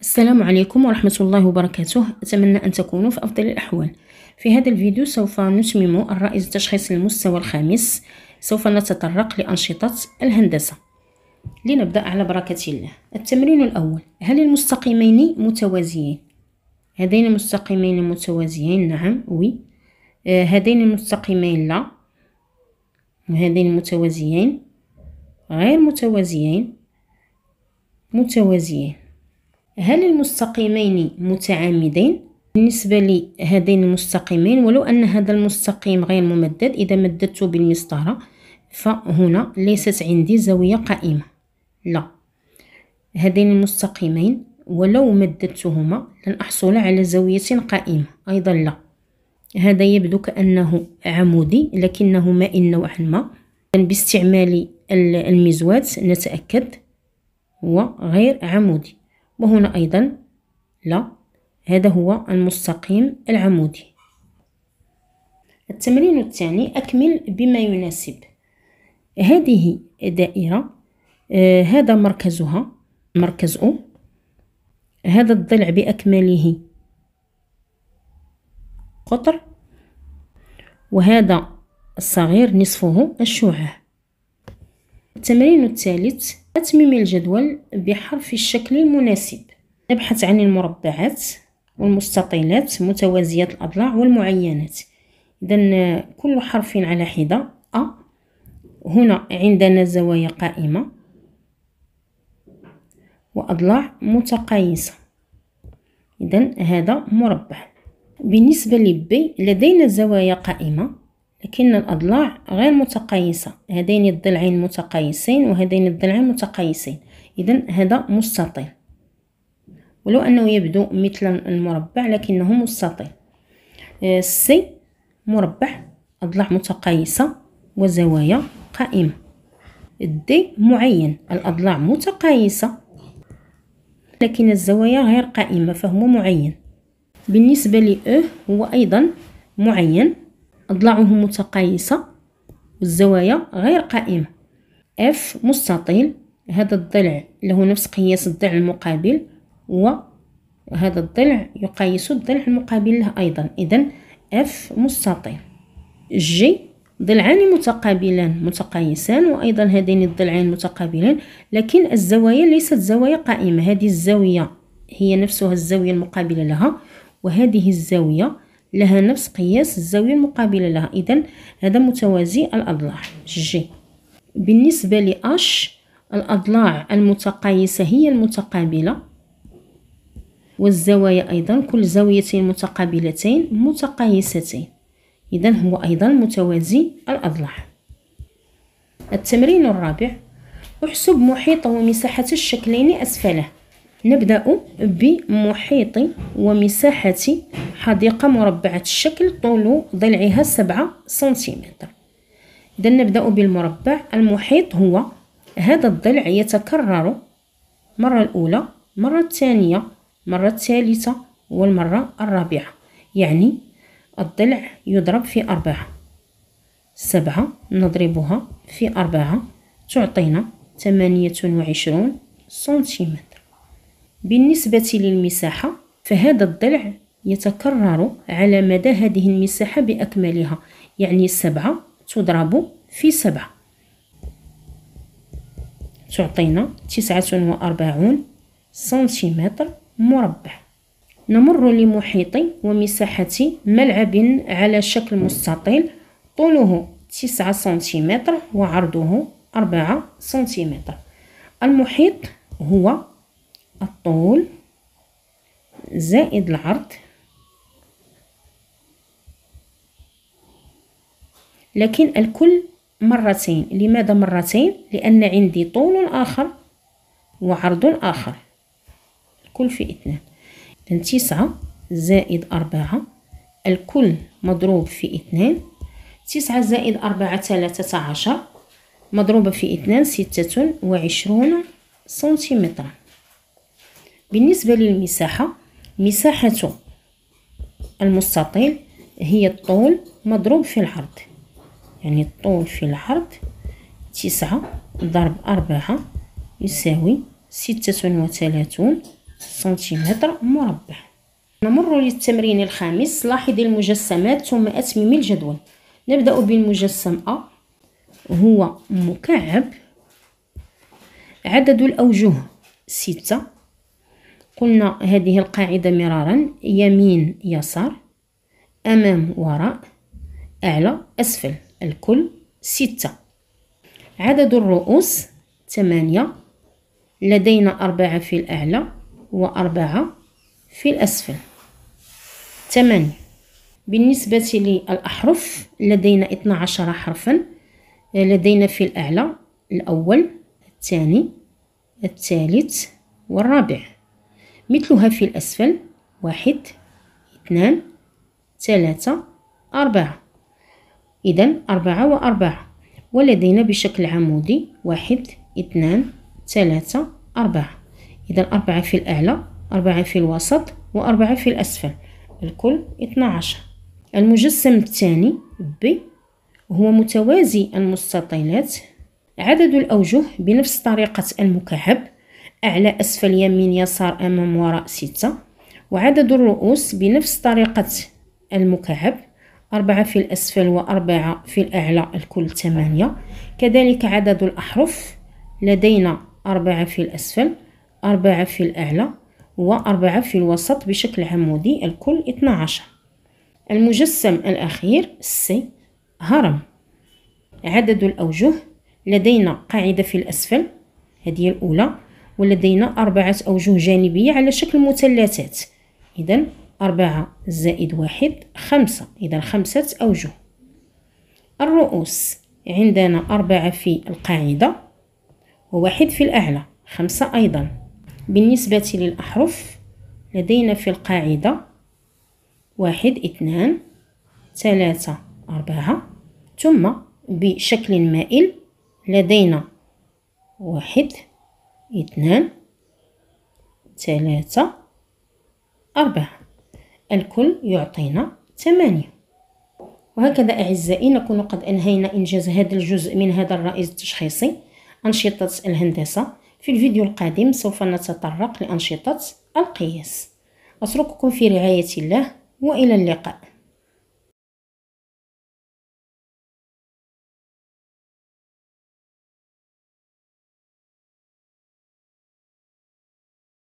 السلام عليكم ورحمة الله وبركاته أتمنى أن تكونوا في أفضل الأحوال في هذا الفيديو سوف نتمم الرائز التشخيص للمستوى الخامس سوف نتطرق لأنشطة الهندسة لنبدأ على بركة الله التمرين الأول هل المستقيمين متوازيين؟ هذين المستقيمين متوازيين نعم وي آه، هذين المستقيمين لا وهذين المتوازيين غير متوازيين متوازيين هل المستقيمين متعامدين بالنسبة لهذين المستقيمين ولو أن هذا المستقيم غير ممدد إذا مددته بالمسطرة فهنا ليست عندي زاوية قائمة لا هذين المستقيمين ولو مددتهما لن أحصل على زاوية قائمة أيضا لا هذا يبدو كأنه عمودي لكنه مائل نوعا ما باستعمال المزود نتأكد هو غير عمودي وهنا أيضا لا هذا هو المستقيم العمودي التمرين الثاني أكمل بما يناسب هذه دائرة آه هذا مركزها مركز أو هذا الضلع بأكمله قطر وهذا الصغير نصفه الشعاع التمرين الثالث تتميم الجدول بحرف الشكل المناسب نبحث عن المربعات والمستطيلات متوازيات الأضلاع والمعينات إذا كل حرف على حدة أ هنا عندنا زوايا قائمة وأضلاع متقايسة إذا هذا مربع بالنسبة لبي لدينا زوايا قائمة لكن الأضلاع غير متقايسة هذين الضلعين متقايسين وهذين الضلعين متقايسين إذا هذا مستطيل ولو أنه يبدو مثل المربع لكنه مستطيل سي آه، مربع أضلاع متقايسة وزوايا قائمة الدي معين الأضلاع متقايسة لكن الزوايا غير قائمة فهو معين بالنسبة لإه e هو أيضا معين أضلاعه متقايسة والزوايا غير قائمة F مستطيل هذا الضلع له نفس قياس الضلع المقابل وهذا الضلع يقيس الضلع المقابل له أيضا إذا F مستطيل جي ضلعان متقابلان متقايسان وأيضا هذين الضلعين متقابلان لكن الزوايا ليست زوايا قائمة هذه الزاوية هي نفسها الزاوية المقابلة لها وهذه الزاوية لها نفس قياس الزاوية المقابلة لها إذا هذا متوازي الأضلاع جي بالنسبة لاش الأضلاع المتقايسة هي المتقابلة والزوايا أيضا كل زاويتين متقابلتين متقايستين إذا هو أيضا متوازي الأضلاع التمرين الرابع احسب محيط ومساحة الشكلين أسفله نبدأ بمحيط ومساحة حديقة مربعة الشكل طول ضلعها سبعة سنتيمتر إذا نبدأ بالمربع المحيط هو هذا الضلع يتكرر مرة الأولى مرة الثانية مرة الثالثة والمرة الرابعة يعني الضلع يضرب في أربعة سبعة نضربها في أربعة تعطينا ثمانية وعشرون سنتيمتر بالنسبة للمساحة فهذا الضلع يتكرر على مدى هذه المساحة بأكملها يعني سبعة تضرب في سبعة تعطينا تسعة وأربعون سنتيمتر مربع نمر لمحيط ومساحة ملعب على شكل مستطيل طوله تسعة سنتيمتر وعرضه أربعة سنتيمتر المحيط هو الطول زائد العرض لكن الكل مرتين لماذا مرتين لأن عندي طول آخر وعرض آخر الكل في اثنان إذن تسعة زائد أربعة الكل مضروب في اثنان تسعة زائد أربعة ثلاثة عشر مضروبة في اثنان ستة وعشرون سنتيمترا بالنسبة للمساحة مساحة المستطيل هي الطول مضروب في العرض يعني الطول في العرض تسعة ضرب أربعة يساوي ستة وثلاثون سنتيمتر مربع نمر للتمرين الخامس لاحظ المجسمات ثم أتمم الجدول نبدأ بالمجسم أ هو مكعب عدد الأوجه ستة قلنا هذه القاعدة مرارا يمين يسار أمام وراء أعلى أسفل الكل ستة عدد الرؤوس ثمانية لدينا أربعة في الأعلى وأربعة في الأسفل ثمانية بالنسبة للأحرف لدينا 12 حرفا لدينا في الأعلى الأول الثاني الثالث والرابع مثلها في الأسفل واحد اثنان ثلاثة أربعة إذا أربعة وأربعة ولدينا بشكل عمودي واحد اثنان ثلاثة أربعة إذا أربعة في الأعلى أربعة في الوسط وأربعة في الأسفل الكل عشر المجسم الثاني ب هو متوازي المستطيلات عدد الأوجه بنفس طريقة المكعب أعلى أسفل يمين يسار أمام وراء ستة وعدد الرؤوس بنفس طريقة المكعب أربعة في الأسفل وأربعة في الأعلى الكل ثمانية كذلك عدد الأحرف لدينا أربعة في الأسفل أربعة في الأعلى وأربعة في الوسط بشكل عمودي الكل 12 المجسم الأخير سي هرم عدد الأوجه لدينا قاعدة في الأسفل هذه الأولى ولدينا أربعة أوجه جانبية على شكل مثلثات إذا أربعة زائد واحد خمسة إذا خمسة أوجه الرؤوس عندنا أربعة في القاعدة وواحد في الأعلى خمسة أيضا بالنسبة للأحرف لدينا في القاعدة واحد اثنان ثلاثة أربعة ثم بشكل مائل لدينا واحد اثنان ثلاثة أربعة الكل يعطينا ثمانية وهكذا أعزائي نكون قد أنهينا إنجاز هذا الجزء من هذا الرئيس التشخيصي أنشطة الهندسة في الفيديو القادم سوف نتطرق لأنشطة القياس أترككم في رعاية الله وإلى اللقاء